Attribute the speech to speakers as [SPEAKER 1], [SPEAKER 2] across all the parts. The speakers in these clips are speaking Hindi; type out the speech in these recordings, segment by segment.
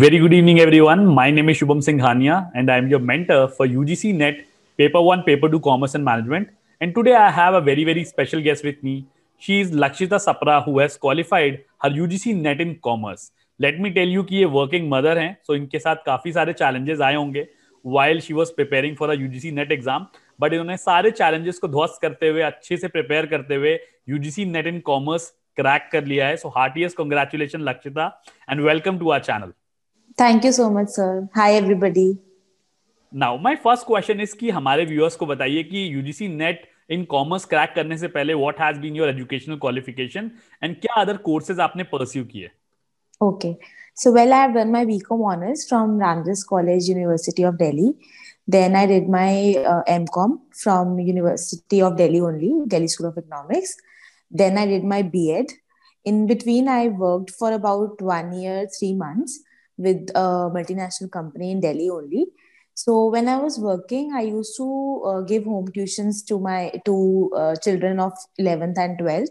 [SPEAKER 1] Very good evening, everyone. My name is Shubham Singhania, and I am your mentor for UGC NET Paper 1, Paper 2 Commerce and Management. And today I have a very, very special guest with me. She is Lakshita Sapra, who has qualified her UGC NET in Commerce. Let me tell you कि ये working mother हैं, so इनके साथ काफी सारे challenges आए होंगे while she was preparing for a UGC NET exam. But इन्होंने सारे challenges को ध्वस्त करते हुए अच्छे से prepare करते हुए UGC NET in Commerce crack कर लिया है So heartiest congratulations Lakshita and welcome to our channel.
[SPEAKER 2] Thank you so much sir hi everybody
[SPEAKER 1] now my first question is कि हमारे व्यूअर्स को बताइए कि UGC NET in commerce crack करने से पहले what has been your educational qualification and क्या अदर कोर्सेज आपने परस्यू किए
[SPEAKER 2] okay so well I have done my BCom honours from Ramdas college university of Delhi then i did my uh, mcom from university of delhi only delhi school of economics then i did my bed in between i worked for about 1 year 3 months with a multinational company in Delhi only. So when I was working, I used to uh, give home tuitions to my to uh, children of 11th and 12th.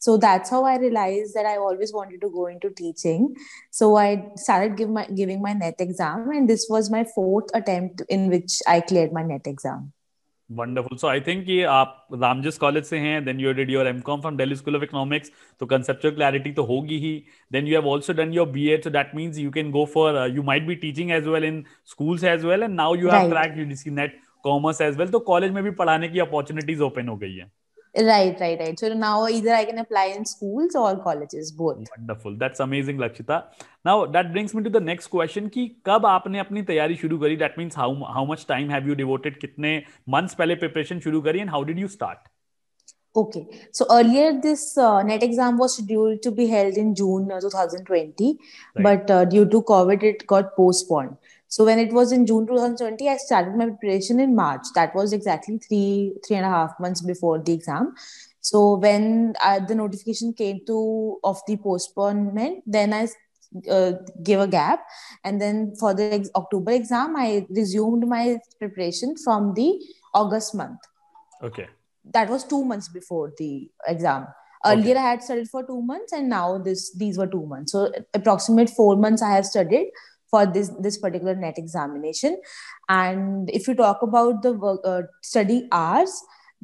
[SPEAKER 2] So that's how I realized that I always wanted to go into teaching. So I started give my, giving my NET exam, and this was my fourth attempt in which I cleared my NET exam.
[SPEAKER 1] Wonderful so I think ये आप रामजस कॉलेज से हैं then you did your M com from Delhi school of economics तो कंसेप्चुअल क्लैरिटी तो होगी ही then you have also done your B add so that means you can go for you might be teaching as well in schools as well and now you have track U D C NET commerce as well तो कॉलेज में भी पढ़ाने की अपॉर्चुनिटीज ओपन हो गई है
[SPEAKER 2] Right, right, right. So now either I can apply in schools or colleges,
[SPEAKER 1] both. Wonderful. That's amazing, Lakshita. Now that brings me to the next question ki kab आपने apni तैयारी shuru kari That means how how much time have you devoted? kitne months pehle preparation shuru kari and how did you start? Okay. So
[SPEAKER 2] earlier this uh, net exam was scheduled to be held in June 2020, right. but uh, due to COVID, it got postponed. So when it was in June 2020, I started my preparation in March. That was exactly three three and a half months before the exam. So when I, uh, the notification came to of the postponement, then I uh, gave a gap, and then for the ex- October exam, I resumed my preparation from the August month. Okay. That was two months before the exam earlier okay. i had studied for two months and now this these were two months so approximate four months i have studied for this this particular net examination and if you talk about the work, uh, study hours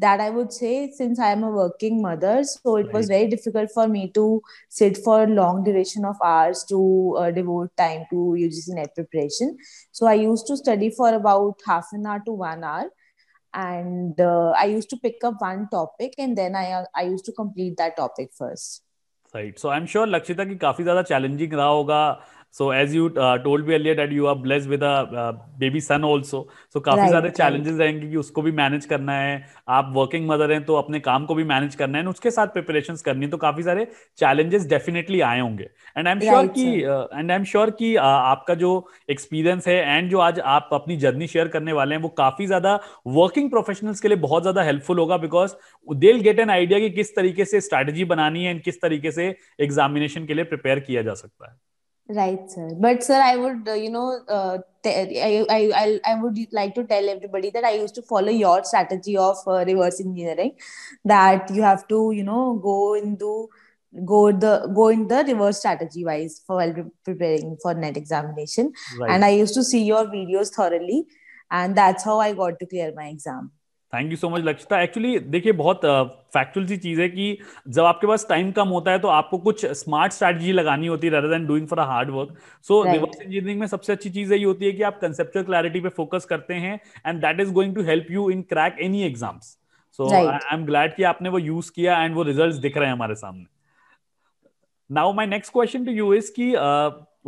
[SPEAKER 2] that i would say since i am a working mother so it right. was very difficult for me to sit for long duration of hours to uh, devote time to ugc net preparation so i used to study for about half an hour to one hour and uh, i used to pick up one topic and then i uh, i used to complete that topic first
[SPEAKER 1] Right. So I'm sure Lakshita ki kafi ज्यादा challenging रहा hoga. So as you told be earlier that you are blessed with a baby son also so काफी सारे चैलेंजेस रहेंगे कि उसको भी मैनेज करना है आप वर्किंग मदर हैं तो अपने काम को भी मैनेज करना है उसके साथ प्रिपरेशन करनी है तो काफी सारे चैलेंजेस डेफिनेटली आए होंगे एंड आई एम श्योर की एंड आई एम श्योर की आपका जो एक्सपीरियंस है एंड जो आज आप अपनी जर्नी शेयर करने वाले हैं वो काफी ज्यादा वर्किंग प्रोफेशनल्स के लिए बहुत ज्यादा हेल्पफुल होगा because they get an idea की किस तरीके से स्ट्रैटेजी बनानी है एंड किस तरीके से एग्जामिनेशन के लिए प्रिपेयर किया जा सकता है
[SPEAKER 2] Right, sir. But sir, I would, uh, you know, uh, I would like to tell everybody that I used to follow your strategy of uh, reverse engineering, that you have to, you know, go into go the go in the reverse strategy wise for while preparing for net examination. Right. And I used to see your videos thoroughly, and that's how I got to clear my exam.
[SPEAKER 1] Thank you so much Lakshita actually देखिए बहुत फैक्चुअल uh, सी चीज है कि जब आपके पास टाइम कम होता है तो आपको कुछ स्मार्ट स्ट्रैटेजी लगानी होती है rather than doing for a hard work so reverse engineering में सबसे अच्छी चीज यही होती है कि आप कंसेप्चुअल क्लैरिटी पे फोकस करते हैं and that is going to help you in crack any exams so I am glad कि आपने वो यूज किया एंड वो रिजल्ट दिख रहे हैं हमारे सामने now my next question to you is की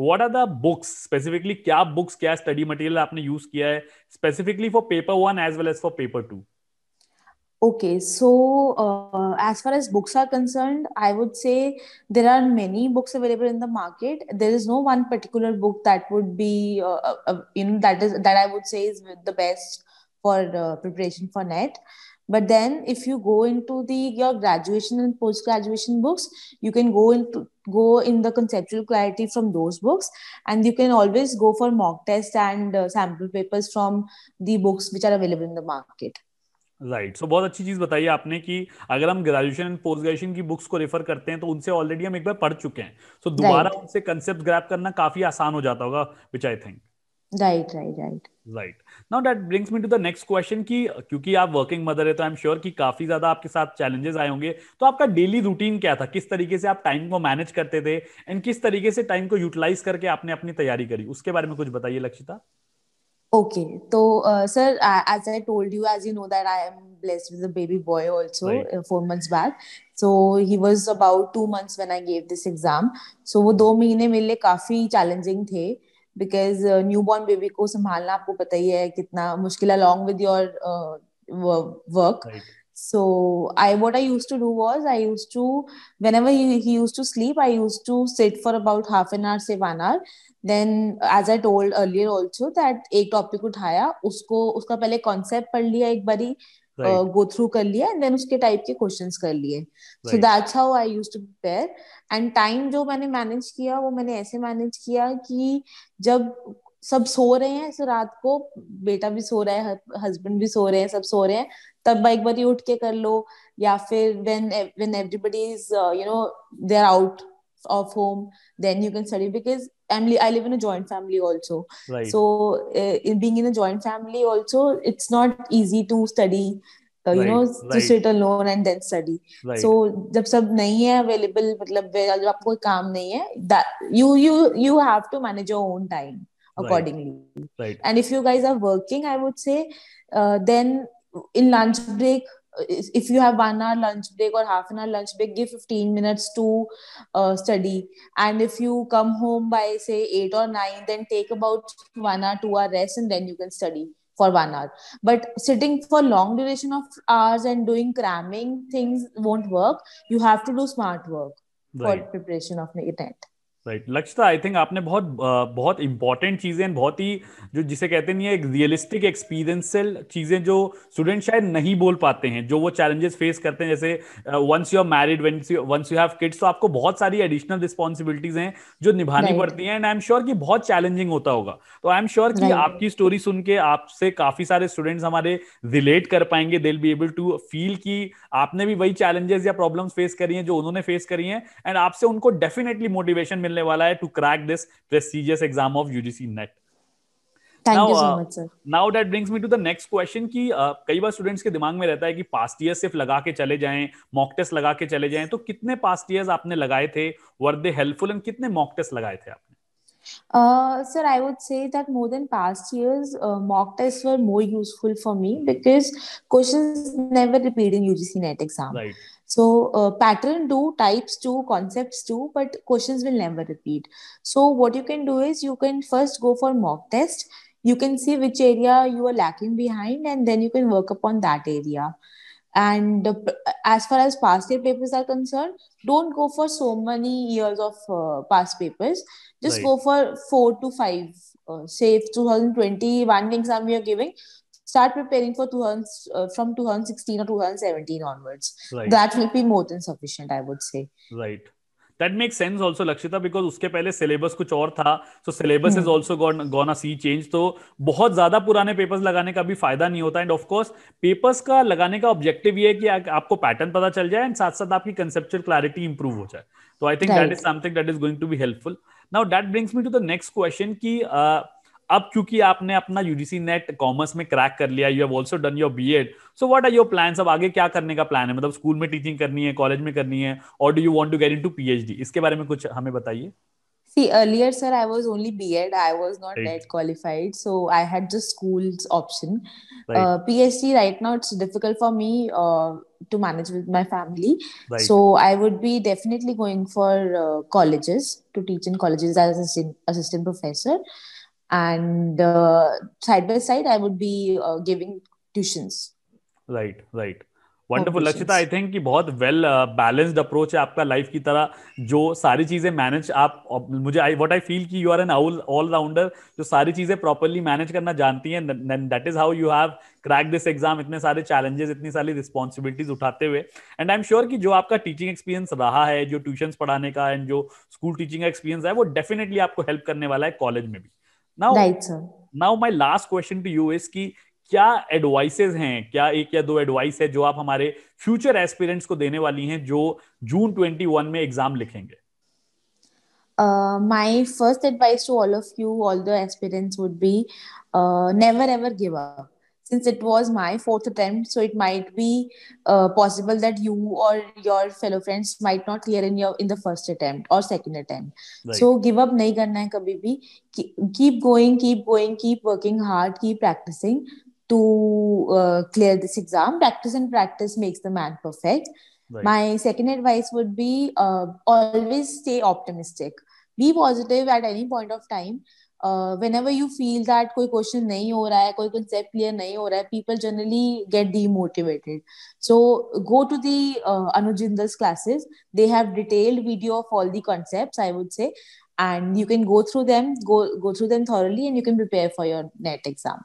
[SPEAKER 1] what are the books specifically क्या बुक्स क्या स्टडी मटेरियल आपने यूज किया है specifically for paper one as well as for paper two
[SPEAKER 2] Okay, so uh, as far as books are concerned, I would say there are many books available in the market. There is no one particular book that would be, uh, uh, uh you know, that is that I would say is the best for uh, preparation for net. But then, if you go into the your graduation and post graduation books, you can go into go in the conceptual clarity from those books, and you can always go for mock tests and uh, sample papers from the books which are available in the market.
[SPEAKER 1] Right right. So so, बहुत अच्छी चीज बताई आपने कि अगर हम ग्रेजुएशन एंड पोस्ट ग्रेजुएशन की बुक्स को रेफर करते हैं तो उनसे ऑलरेडी हम एक बार पढ़ चुके हैं सो so, दोबारा right. उनसे कंसेप्ट ग्रैप करना काफी आसान हो जाता होगा which I think
[SPEAKER 2] right right right
[SPEAKER 1] right now that brings me to the next question कि क्योंकि आप वर्किंग मदर है तो आई एम श्योर कि काफी ज्यादा आपके साथ चैलेंजेस आए होंगे तो आपका डेली रूटीन क्या था किस तरीके से आप टाइम को मैनेज करते थे एंड किस तरीके से टाइम को यूटिलाइज करके आपने अपनी तैयारी करी उसके बारे में कुछ बताइए Lakshita Okay,
[SPEAKER 2] so uh, sir, uh, as I told you, as you know that I am blessed with a baby boy also right. uh, four months back. So he was about two months when I gave this exam. So वो दो महीने मेरे लिए काफी challenging थे because न्यू बॉर्न बेबी को संभालना आपको पता ही है कितना मुश्किल है along with your work so i what i used to do was i used to whenever he, he used to sleep i used to sit for about half an hour say one hour then as I told earlier also that एक टॉपिक उठाया उसको उसका पहले कॉन्सेप्ट पढ़ लिया एक बारी गो थ्रू कर लिया एंड देन उसके टाइप के क्वेश्चंस कर लिए so that's how I used to prepare and time जो मैंने मैनेज किया वो मैंने ऐसे मैनेज किया कि जब सब सो रहे हैं ऐसे रात को बेटा भी सो रहा है हस्बैंड भी सो रहे हैं सब सो रहे हैं तब एक बार उठ के कर लो या फिर when when everybody is you know they are out of home then you can study because I live in a joint family also so in being in a joint family also it's not easy to study जब सब नहीं है अवेलेबल मतलब जब आपको काम नहीं है
[SPEAKER 1] accordingly
[SPEAKER 2] right. right. and if you guys are working i would say uh, then in lunch break if you have one hour lunch break or half an hour lunch break give 15 minutes to uh, study and if you come home by say 8 or 9 then take about one hour two hour rest and then you can study for one hour but sitting for long duration of hours and doing cramming things won't work you have to do smart work
[SPEAKER 1] right. for
[SPEAKER 2] preparation of event.
[SPEAKER 1] Right Lakshya I think आपने बहुत बहुत इंपॉर्टेंट चीजें बहुत ही जो जिसे कहते नहीं है एक रियलिस्टिक एक्सपीरियंसल चीजें जो स्टूडेंट शायद नहीं बोल पाते हैं जो वो चैलेंजेस फेस करते हैं जैसे once you are married once you have kids तो आपको बहुत सारी एडिशनल रिस्पॉन्सिबिलिटीज हैं जो निभानी पड़ती हैं एंड आई एम श्योर कि बहुत चैलेंजिंग होता होगा तो आई एम श्योर कि आपकी स्टोरी सुन के आपसे काफी सारे स्टूडेंट्स हमारे रिलेट कर पाएंगे they be able to feel कि आपने भी वही चैलेंजेस या प्रॉब्लम्स फेस करी हैं जो उन्होंने फेस करी हैं एंड आपसे उनको डेफिनेटली मोटिवेशन मिल मिलने वाला है to crack this prestigious exam of UGC NET
[SPEAKER 2] Now, uh, so much,
[SPEAKER 1] now that brings me to the next question कि uh, कई बार स्टूडेंट्स के दिमाग में रहता है कि पास्ट ईयर सिर्फ लगा के चले जाएं मॉक टेस्ट लगा के चले जाएं तो कितने पास्ट ईयर्स आपने लगाए थे वर दे हेल्पफुल एंड कितने मॉक टेस्ट लगाए थे आपने
[SPEAKER 2] Uh, sir, I would say that more than past years, uh, mock tests were more useful for me because questions never repeat in UGC NET exam. Right. So uh, pattern do, types two concepts two. but questions will never repeat. So what you can do is you can first go for mock test. You can see which area you are lacking behind, and then you can work upon that area. And uh, as far as past year papers are concerned, don't go for so many years of uh, past papers. Just right. go for four to five. Uh, say one exam you are giving, start preparing for 2000, uh, from 2016 or 2017 onwards right. that will be more than sufficient i would say
[SPEAKER 1] right that makes sense also lakshita because उसके पहले सिलेबस कुछ और था so syllabus is also gonna see change तो बहुत ज्यादा पुराने पेपर्स लगाने का भी फायदा नहीं होता एंड ऑफ पेपर्स का लगाने का ऑब्जेक्टिव ये कि आ, आपको पैटर्न पता चल जाए एंड साथ साथ आपकी कंसेप्चुअल क्लैरिटी इंप्रूव हो जाए तो I think that is something that is going to be helpful now that brings me to the next question की अब क्योंकि आपने अपना यूजीसी नेट कॉमर्स में क्रैक कर लिया you have also done your B add so what are your plan अब आगे क्या करने का प्लान है मतलब स्कूल में टीचिंग करनी है कॉलेज में करनी है और do you want to get into P H D इसके बारे में कुछ हमें बताइए
[SPEAKER 2] See, earlier, sir, I was only B.Ed. I was not right. NET qualified, so I had just school's option. Right. Uh, PhD right now it's difficult for me uh, to manage with my family, right. so I would be definitely going for uh, colleges to teach in colleges as assistant, assistant professor. and uh, side by side i would be uh, giving
[SPEAKER 1] tuitions right right wonderful Lakshita I think कि बहुत वेल बैलेंस्ड अप्रोच है आपका लाइफ की तरह जो सारी चीजें मैनेज आप मुझे आई व्हाट आई फील कि you are an all rounder जो सारी चीजें प्रॉपरली मैनेज करना जानती हैं that is how you have crack this exam इतने सारे चैलेंजेस इतनी सारी रिस्पॉन्सिबिलिटीज उठाते हुए एंड आई एम श्योर कि जो आपका टीचिंग एक्सपीरियंस रहा है जो ट्यूशन पढ़ाने का एंड जो स्कूल टीचिंग एक्सपीरियंस है वो डेफिनेटली आपको हेल्प करने वाला है कॉलेज में भी now now my last question to you is की क्या एडवाइसेज हैं क्या एक या दो एडवाइस है जो आप हमारे फ्यूचर एस्पिरेंट्स को देने वाली हैं जो जून 21 में एग्जाम लिखेंगे
[SPEAKER 2] uh, my first advice to all of you all the aspirants would be uh, never ever give up since it was my fourth attempt so it might be uh, possible that you or your fellow friends might not clear in your in the first attempt or second attempt right. so give up nahi karna hai kabhi bhi keep going keep going keep working hard keep practicing to uh, clear this exam practice and practice makes the man perfect right. my second advice would be uh, always stay optimistic be positive at any point of time uh, whenever you feel that koi question nahi ho raha hai koi concept clear nahi ho raha hai people generally get demotivated so go to the uh, anujindal's classes they have detailed video of all the concepts i would say and you can go through them go go through them thoroughly and you can prepare for your net exam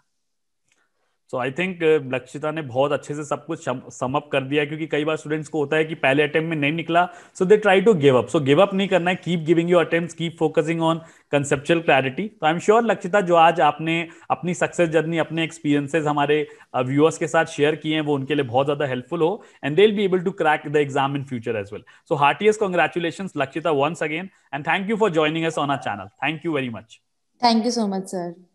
[SPEAKER 1] so I think Lakshita ने बहुत अच्छे से सब कुछ सम कर दिया क्योंकि कई बार स्टूडेंट्स को होता है कि पहले अटेम्प्ट में नहीं निकला so they try to give up so give up नहीं करना है keep giving your attempt keep focusing on conceptual clarity तो आई एम श्योर लक्षिता जो आज आपने अपनी सक्सेस जर्नी अपने एक्सपीरियंसेस हमारे व्यूअर्स uh, के साथ शेयर किए हैं वो उनके लिए बहुत ज्यादा हेल्पफुल हो and they will be able to crack the exam in future as well so heartiest congratulation Lakshita once again and thank you for joining us on our channel thank you very much
[SPEAKER 2] thank you so much sir